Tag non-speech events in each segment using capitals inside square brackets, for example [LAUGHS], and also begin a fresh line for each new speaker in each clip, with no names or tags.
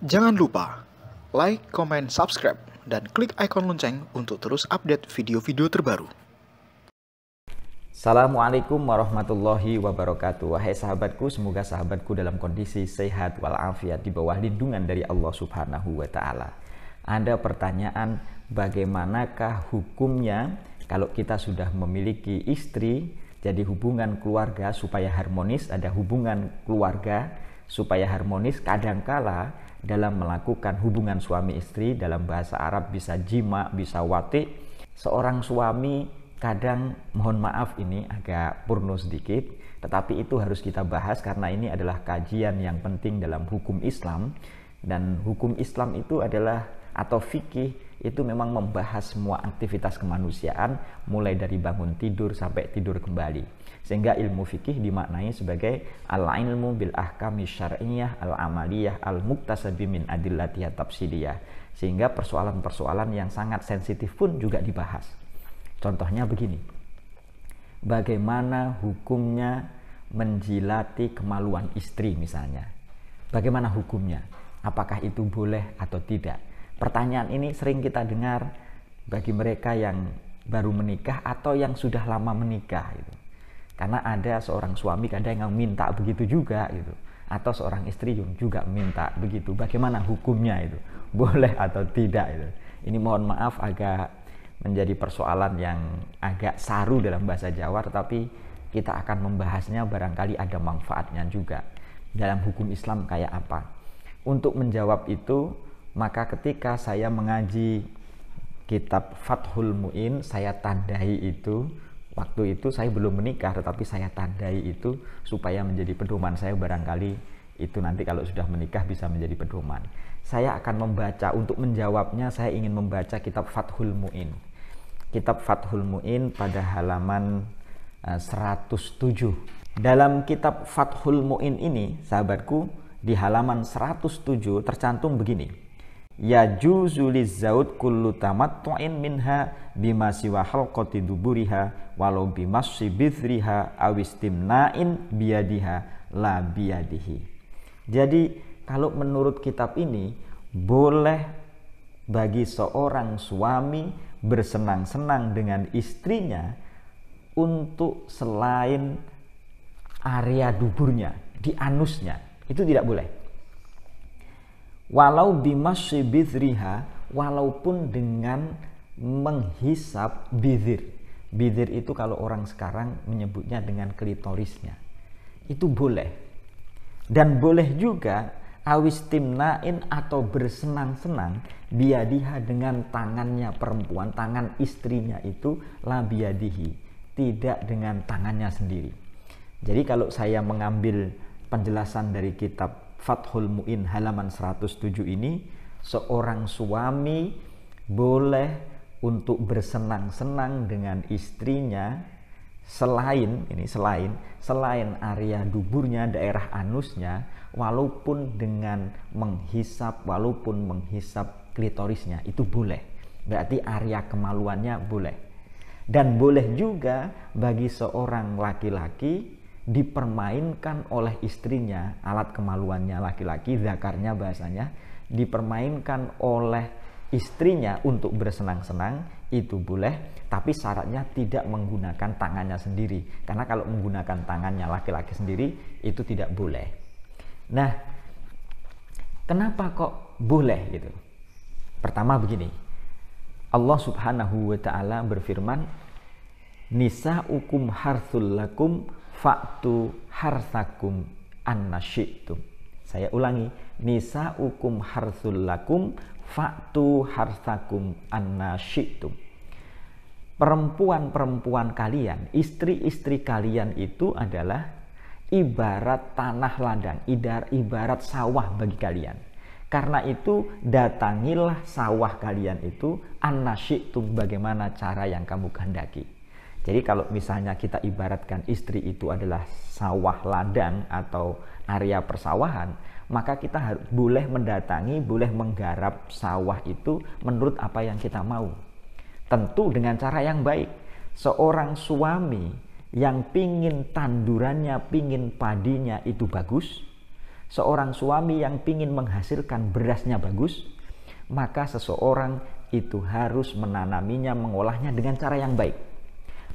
Jangan lupa like, comment, subscribe, dan klik ikon lonceng untuk terus update video-video terbaru. Assalamualaikum warahmatullahi wabarakatuh. Wahai sahabatku, semoga sahabatku dalam kondisi sehat walafiat di bawah lindungan dari Allah Subhanahu wa taala. Ada pertanyaan, bagaimanakah hukumnya kalau kita sudah memiliki istri jadi hubungan keluarga supaya harmonis, ada hubungan keluarga supaya harmonis kadangkala dalam melakukan hubungan suami istri dalam bahasa Arab bisa jima, bisa wati. Seorang suami kadang mohon maaf ini agak purno sedikit, tetapi itu harus kita bahas karena ini adalah kajian yang penting dalam hukum Islam dan hukum Islam itu adalah atau fikih itu memang membahas semua aktivitas kemanusiaan mulai dari bangun tidur sampai tidur kembali sehingga ilmu fikih dimaknai sebagai al ilmu bil ahkami syar'iyyah al amaliyah al muktasabi min adillatiyah tafsiliyah sehingga persoalan-persoalan yang sangat sensitif pun juga dibahas contohnya begini bagaimana hukumnya menjilati kemaluan istri misalnya bagaimana hukumnya apakah itu boleh atau tidak Pertanyaan ini sering kita dengar bagi mereka yang baru menikah atau yang sudah lama menikah gitu. Karena ada seorang suami kadang yang minta begitu juga gitu atau seorang istri yang juga minta begitu. Bagaimana hukumnya itu? [LAUGHS] Boleh atau tidak itu? Ini mohon maaf agak menjadi persoalan yang agak saru dalam bahasa Jawa tetapi kita akan membahasnya barangkali ada manfaatnya juga dalam hukum Islam kayak apa. Untuk menjawab itu maka ketika saya mengaji kitab Fathul Mu'in saya tandai itu waktu itu saya belum menikah tetapi saya tandai itu supaya menjadi pedoman saya barangkali itu nanti kalau sudah menikah bisa menjadi pedoman saya akan membaca untuk menjawabnya saya ingin membaca kitab Fathul Mu'in kitab Fathul Mu'in pada halaman 107 eh, dalam kitab Fathul Mu'in ini sahabatku di halaman 107 tercantum begini yajuzu zaud kullu tamattu'in minha bima siwa halqati duburiha walau bima sibithriha awistimna'in biyadiha la biyadihi jadi kalau menurut kitab ini boleh bagi seorang suami bersenang-senang dengan istrinya untuk selain area duburnya di anusnya itu tidak boleh walau bimasy bidriha walaupun dengan menghisap bidir bidir itu kalau orang sekarang menyebutnya dengan klitorisnya itu boleh dan boleh juga awis timnain atau bersenang-senang biadiha dengan tangannya perempuan tangan istrinya itu biadihi tidak dengan tangannya sendiri jadi kalau saya mengambil penjelasan dari kitab Fathul Mu'in halaman 107 ini seorang suami boleh untuk bersenang-senang dengan istrinya selain ini selain selain area duburnya daerah anusnya walaupun dengan menghisap walaupun menghisap klitorisnya itu boleh berarti area kemaluannya boleh dan boleh juga bagi seorang laki-laki dipermainkan oleh istrinya alat kemaluannya laki-laki zakarnya bahasanya dipermainkan oleh istrinya untuk bersenang-senang itu boleh tapi syaratnya tidak menggunakan tangannya sendiri karena kalau menggunakan tangannya laki-laki sendiri itu tidak boleh nah kenapa kok boleh gitu pertama begini Allah subhanahu wa ta'ala berfirman nisa'ukum harthul lakum faktu harsakum annasyitum. Saya ulangi, nisa harsul harsulakum. faktu harsakum annasyitum. Perempuan-perempuan kalian, istri-istri kalian itu adalah ibarat tanah ladang, ibarat sawah bagi kalian. Karena itu datangilah sawah kalian itu annasyitum bagaimana cara yang kamu kehendaki. Jadi kalau misalnya kita ibaratkan istri itu adalah sawah ladang atau area persawahan, maka kita harus boleh mendatangi, boleh menggarap sawah itu menurut apa yang kita mau. Tentu dengan cara yang baik. Seorang suami yang pingin tandurannya, pingin padinya itu bagus, seorang suami yang pingin menghasilkan berasnya bagus, maka seseorang itu harus menanaminya, mengolahnya dengan cara yang baik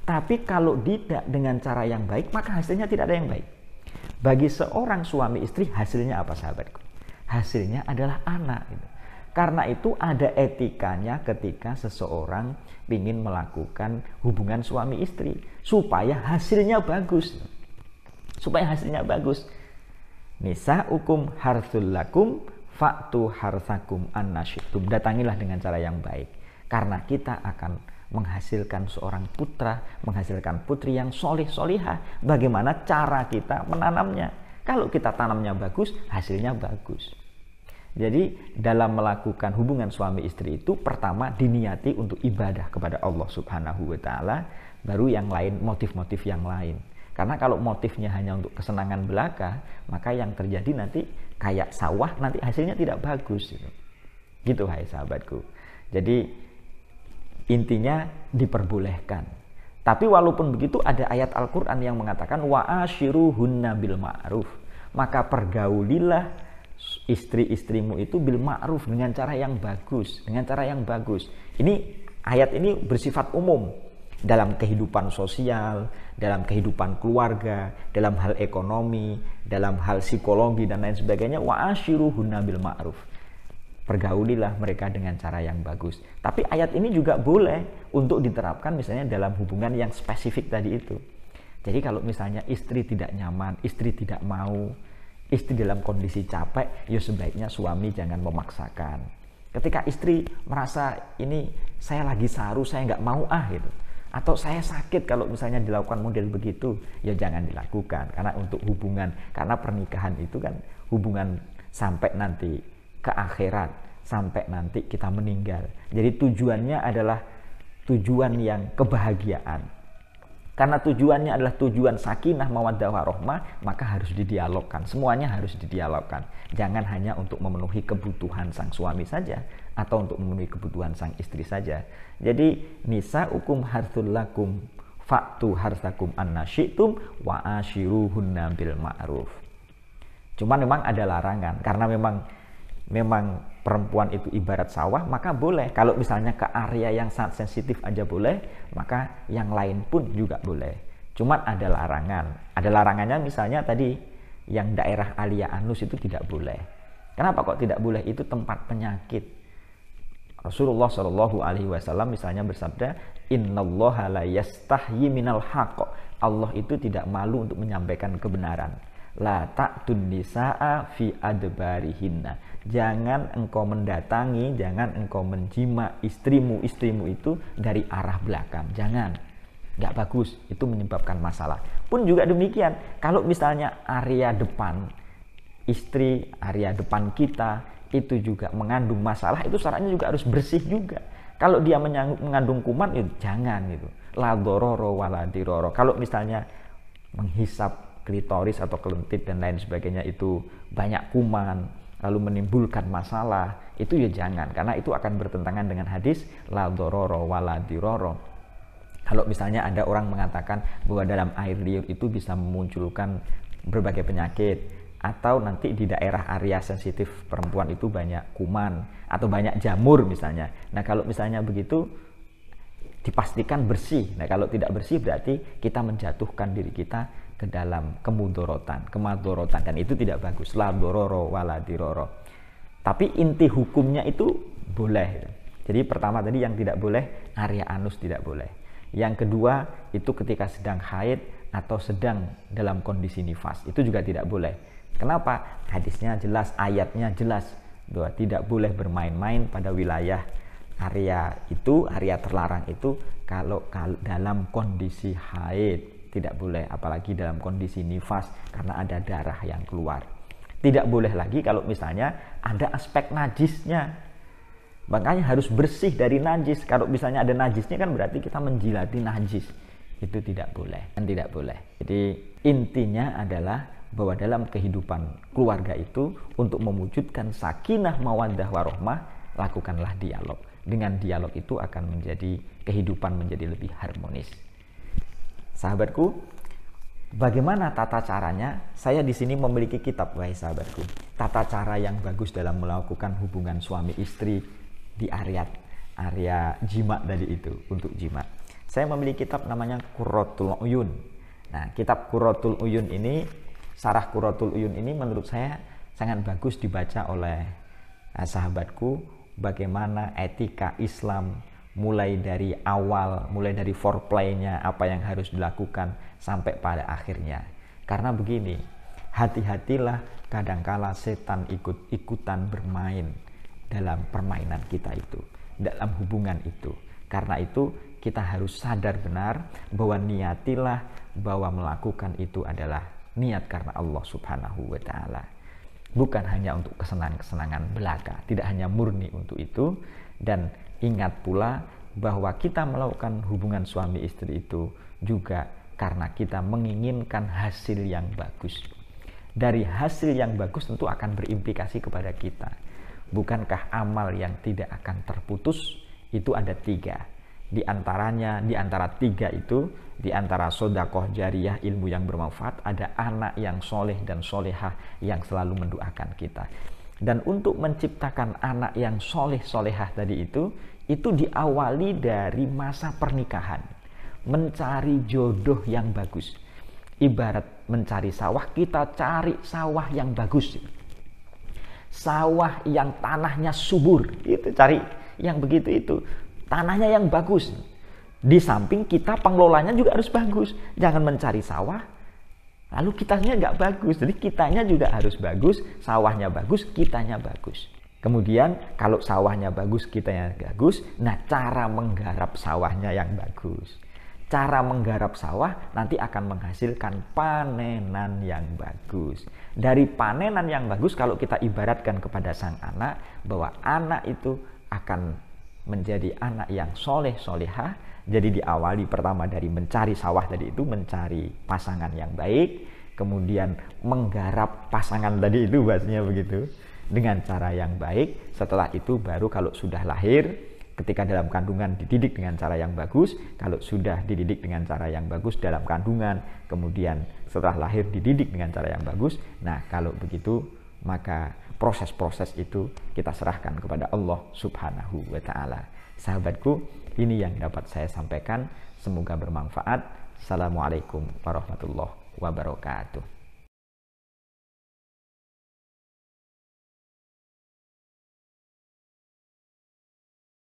tapi kalau tidak dengan cara yang baik, maka hasilnya tidak ada yang baik. Bagi seorang suami istri, hasilnya apa sahabatku? Hasilnya adalah anak. Gitu. Karena itu ada etikanya ketika seseorang ingin melakukan hubungan suami istri. Supaya hasilnya bagus. Supaya hasilnya bagus. Nisa hukum harthul lakum faktu harsakum annasyitum. Datangilah dengan cara yang baik. Karena kita akan menghasilkan seorang putra, menghasilkan putri yang solih solihah. Bagaimana cara kita menanamnya? Kalau kita tanamnya bagus, hasilnya bagus. Jadi dalam melakukan hubungan suami istri itu pertama diniati untuk ibadah kepada Allah Subhanahu wa taala, baru yang lain motif-motif yang lain. Karena kalau motifnya hanya untuk kesenangan belaka, maka yang terjadi nanti kayak sawah nanti hasilnya tidak bagus gitu. Gitu hai sahabatku. Jadi Intinya diperbolehkan. Tapi walaupun begitu ada ayat Al-Quran yang mengatakan wa'ashiruhunna bil ma'ruf. Maka pergaulilah istri-istrimu itu bil ma'ruf dengan cara yang bagus. Dengan cara yang bagus. Ini ayat ini bersifat umum. Dalam kehidupan sosial, dalam kehidupan keluarga, dalam hal ekonomi, dalam hal psikologi dan lain sebagainya. Wa'ashiruhunna bil ma'ruf pergaulilah mereka dengan cara yang bagus. Tapi ayat ini juga boleh untuk diterapkan misalnya dalam hubungan yang spesifik tadi itu. Jadi kalau misalnya istri tidak nyaman, istri tidak mau, istri dalam kondisi capek, ya sebaiknya suami jangan memaksakan. Ketika istri merasa ini saya lagi saru, saya nggak mau ah gitu. Atau saya sakit kalau misalnya dilakukan model begitu, ya jangan dilakukan. Karena untuk hubungan, karena pernikahan itu kan hubungan sampai nanti ke akhirat sampai nanti kita meninggal. Jadi tujuannya adalah tujuan yang kebahagiaan. Karena tujuannya adalah tujuan sakinah mawaddah warohmah, maka harus didialogkan. Semuanya harus didialogkan. Jangan hanya untuk memenuhi kebutuhan sang suami saja atau untuk memenuhi kebutuhan sang istri saja. Jadi nisa ukum harthul lakum faktu anna syi'tum wa ashiruhunna bil ma'ruf. Cuman memang ada larangan karena memang memang perempuan itu ibarat sawah, maka boleh. Kalau misalnya ke area yang sangat sensitif aja boleh, maka yang lain pun juga boleh. Cuma ada larangan. Ada larangannya misalnya tadi yang daerah alia anus itu tidak boleh. Kenapa kok tidak boleh? Itu tempat penyakit. Rasulullah Shallallahu Alaihi Wasallam misalnya bersabda, Innallaha la yastahyi minal haqq. Allah itu tidak malu untuk menyampaikan kebenaran. La ta'tun nisa'a fi adbarihinna. Jangan engkau mendatangi, jangan engkau menjima istrimu, istrimu itu dari arah belakang. Jangan. Nggak bagus, itu menyebabkan masalah. Pun juga demikian, kalau misalnya area depan, istri, area depan kita, itu juga mengandung masalah, itu sarannya juga harus bersih juga. Kalau dia mengandung kuman, itu ya jangan gitu. La dororo Kalau misalnya menghisap klitoris atau kelentit dan lain sebagainya itu banyak kuman lalu menimbulkan masalah itu ya jangan karena itu akan bertentangan dengan hadis la dororo la diroro kalau misalnya ada orang mengatakan bahwa dalam air liur itu bisa memunculkan berbagai penyakit atau nanti di daerah area sensitif perempuan itu banyak kuman atau banyak jamur misalnya. Nah, kalau misalnya begitu dipastikan bersih. Nah, kalau tidak bersih berarti kita menjatuhkan diri kita ke dalam kemudorotan, kemadorotan dan itu tidak bagus. La dororo wala diroro. Tapi inti hukumnya itu boleh. Jadi pertama tadi yang tidak boleh area anus tidak boleh. Yang kedua itu ketika sedang haid atau sedang dalam kondisi nifas itu juga tidak boleh. Kenapa? Hadisnya jelas, ayatnya jelas bahwa tidak boleh bermain-main pada wilayah area itu, area terlarang itu kalau dalam kondisi haid tidak boleh apalagi dalam kondisi nifas karena ada darah yang keluar tidak boleh lagi kalau misalnya ada aspek najisnya makanya harus bersih dari najis kalau misalnya ada najisnya kan berarti kita menjilati najis itu tidak boleh dan tidak boleh jadi intinya adalah bahwa dalam kehidupan keluarga itu untuk mewujudkan sakinah mawaddah warohmah lakukanlah dialog dengan dialog itu akan menjadi kehidupan menjadi lebih harmonis sahabatku, bagaimana tata caranya? Saya di sini memiliki kitab, wahai sahabatku. Tata cara yang bagus dalam melakukan hubungan suami istri di area area jimat tadi itu untuk jimat. Saya memiliki kitab namanya Kurotul Uyun. Nah, kitab Kurotul Uyun ini, sarah Kurotul Uyun ini menurut saya sangat bagus dibaca oleh eh, sahabatku bagaimana etika Islam mulai dari awal, mulai dari foreplaynya, apa yang harus dilakukan sampai pada akhirnya. Karena begini, hati-hatilah kadangkala setan ikut-ikutan bermain dalam permainan kita itu, dalam hubungan itu. Karena itu kita harus sadar benar bahwa niatilah bahwa melakukan itu adalah niat karena Allah Subhanahu wa taala. Bukan hanya untuk kesenangan-kesenangan belaka, tidak hanya murni untuk itu, dan ingat pula bahwa kita melakukan hubungan suami istri itu juga karena kita menginginkan hasil yang bagus. Dari hasil yang bagus tentu akan berimplikasi kepada kita. Bukankah amal yang tidak akan terputus itu ada tiga. Di antaranya, di antara tiga itu, di antara sodakoh jariah ilmu yang bermanfaat, ada anak yang soleh dan solehah yang selalu mendoakan kita. Dan untuk menciptakan anak yang soleh solehah tadi itu, itu diawali dari masa pernikahan. Mencari jodoh yang bagus. Ibarat mencari sawah, kita cari sawah yang bagus. Sawah yang tanahnya subur, itu cari yang begitu itu. Tanahnya yang bagus. Di samping kita pengelolanya juga harus bagus. Jangan mencari sawah Lalu kitanya nggak bagus, jadi kitanya juga harus bagus, sawahnya bagus, kitanya bagus. Kemudian kalau sawahnya bagus, kitanya bagus, nah cara menggarap sawahnya yang bagus. Cara menggarap sawah nanti akan menghasilkan panenan yang bagus. Dari panenan yang bagus kalau kita ibaratkan kepada sang anak bahwa anak itu akan menjadi anak yang soleh solehah jadi diawali pertama dari mencari sawah tadi itu mencari pasangan yang baik kemudian menggarap pasangan tadi itu bahasanya begitu dengan cara yang baik setelah itu baru kalau sudah lahir ketika dalam kandungan dididik dengan cara yang bagus kalau sudah dididik dengan cara yang bagus dalam kandungan kemudian setelah lahir dididik dengan cara yang bagus nah kalau begitu maka proses-proses itu kita serahkan kepada Allah Subhanahu wa taala. Sahabatku, ini yang dapat saya sampaikan. Semoga bermanfaat. Assalamualaikum warahmatullahi wabarakatuh.